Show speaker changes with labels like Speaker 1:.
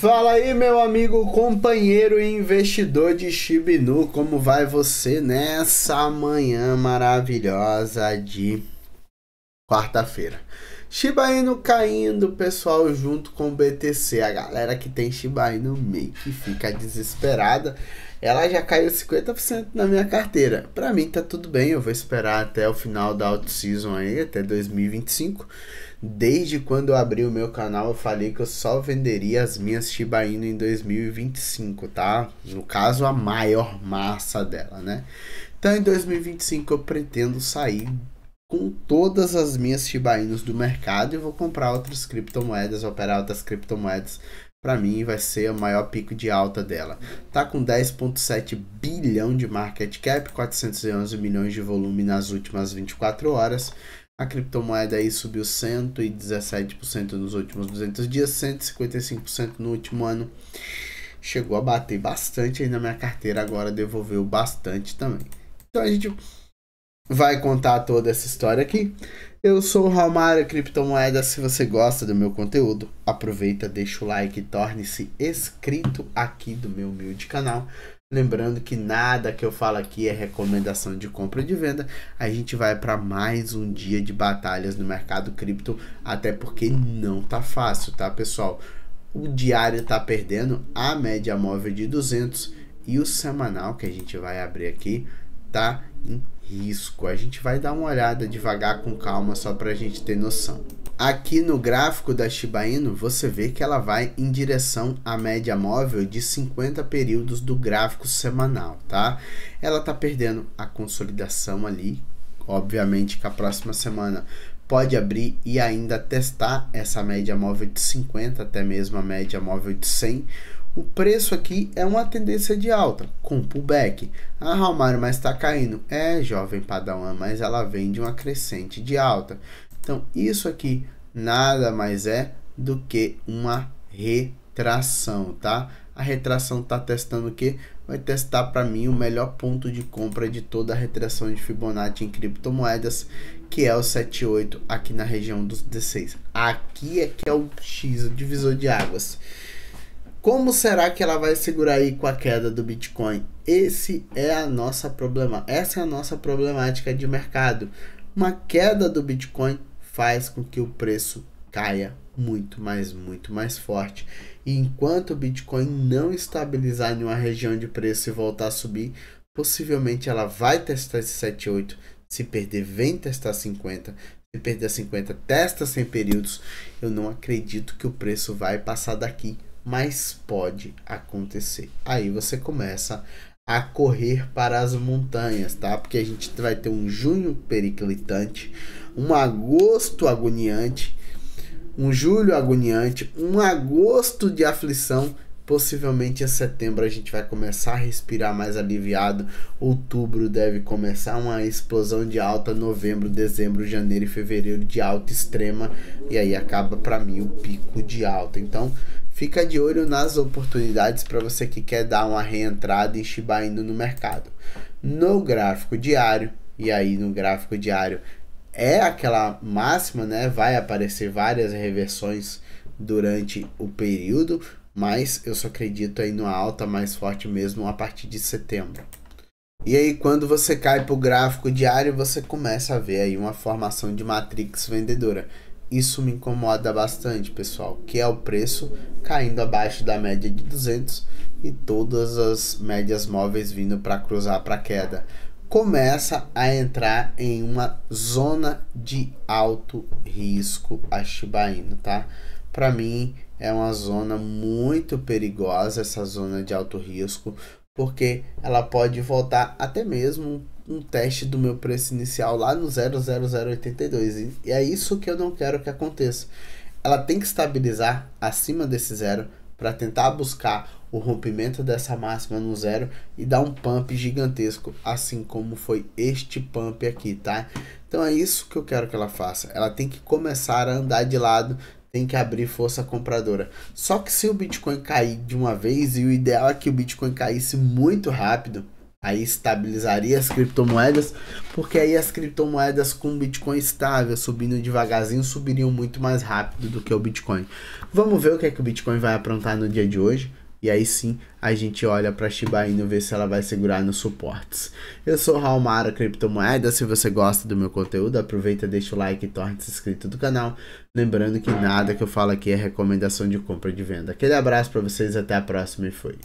Speaker 1: Fala aí, meu amigo, companheiro e investidor de Shibinu, como vai você nessa manhã maravilhosa de quarta-feira? Shiba Inu caindo, pessoal, junto com o BTC. A galera que tem Shiba Inu meio que fica desesperada ela já caiu 50% na minha carteira. Para mim tá tudo bem, eu vou esperar até o final da out season aí, até 2025. Desde quando eu abri o meu canal, eu falei que eu só venderia as minhas Shiba Inu em 2025, tá? No caso, a maior massa dela, né? Então, em 2025 eu pretendo sair com todas as minhas Shiba Inus do mercado e vou comprar outras criptomoedas, operar outras criptomoedas para mim vai ser o maior pico de alta dela. Tá com 10.7 bilhão de market cap, 411 milhões de volume nas últimas 24 horas. A criptomoeda aí subiu 117% nos últimos 200 dias, 155% no último ano. Chegou a bater bastante aí na minha carteira, agora devolveu bastante também. Então a gente vai contar toda essa história aqui. Eu sou o Romário Criptomoeda. Se você gosta do meu conteúdo, aproveita, deixa o like e torne-se inscrito aqui do meu humilde canal. Lembrando que nada que eu falo aqui é recomendação de compra e de venda. A gente vai para mais um dia de batalhas no mercado cripto, até porque não tá fácil, tá, pessoal? O diário tá perdendo a média móvel de 200 e o semanal que a gente vai abrir aqui tá em risco. A gente vai dar uma olhada devagar com calma só para a gente ter noção. Aqui no gráfico da Shiba Inu, você vê que ela vai em direção à média móvel de 50 períodos do gráfico semanal, tá? Ela tá perdendo a consolidação ali, obviamente que a próxima semana pode abrir e ainda testar essa média móvel de 50, até mesmo a média móvel de 100, o preço aqui é uma tendência de alta, com pullback. A Romário, mais está caindo. É, jovem Padawan, mas ela vem de uma crescente de alta. Então, isso aqui nada mais é do que uma retração, tá? A retração está testando o que? Vai testar para mim o melhor ponto de compra de toda a retração de Fibonacci em criptomoedas, que é o 78 aqui na região dos 16. Aqui é que é o X, o divisor de águas. Como será que ela vai segurar aí com a queda do Bitcoin? Esse é a nossa problema. Essa é a nossa problemática de mercado. Uma queda do Bitcoin faz com que o preço caia muito mais, muito mais forte. E enquanto o Bitcoin não estabilizar em uma região de preço e voltar a subir, possivelmente ela vai testar esse 78, se perder vem testar 50, se perder 50 testa 100 períodos. Eu não acredito que o preço vai passar daqui mas pode acontecer. Aí você começa a correr para as montanhas, tá? Porque a gente vai ter um junho periclitante, um agosto agoniante, um julho agoniante, um agosto de aflição. Possivelmente em setembro a gente vai começar a respirar mais aliviado. Outubro deve começar uma explosão de alta. Novembro, dezembro, janeiro e fevereiro de alta extrema. E aí acaba para mim o pico de alta. Então Fica de olho nas oportunidades para você que quer dar uma reentrada em Shiba Inu no mercado. No gráfico diário, e aí no gráfico diário é aquela máxima, né? Vai aparecer várias reversões durante o período, mas eu só acredito aí numa alta mais forte mesmo a partir de setembro. E aí quando você cai para o gráfico diário, você começa a ver aí uma formação de matrix vendedora. Isso me incomoda bastante, pessoal, que é o preço caindo abaixo da média de 200 e todas as médias móveis vindo para cruzar para queda. Começa a entrar em uma zona de alto risco a Shiba Inu, tá? Para mim, é uma zona muito perigosa, essa zona de alto risco, porque ela pode voltar até mesmo um teste do meu preço inicial lá no 00082. E é isso que eu não quero que aconteça. Ela tem que estabilizar acima desse zero para tentar buscar o rompimento dessa máxima no zero e dar um pump gigantesco, assim como foi este pump aqui, tá? Então é isso que eu quero que ela faça. Ela tem que começar a andar de lado, tem que abrir força compradora. Só que se o Bitcoin cair de uma vez, e o ideal é que o Bitcoin caísse muito rápido, aí estabilizaria as criptomoedas, porque aí as criptomoedas com Bitcoin estável, subindo devagarzinho, subiriam muito mais rápido do que o Bitcoin. Vamos ver o que é que o Bitcoin vai aprontar no dia de hoje. E aí sim, a gente olha para Shiba Inu ver se ela vai segurar nos suportes. Eu sou o Mara Criptomoeda, se você gosta do meu conteúdo, aproveita, deixa o like e torne-se inscrito do canal. Lembrando que nada que eu falo aqui é recomendação de compra e de venda. Aquele abraço para vocês, até a próxima e fui.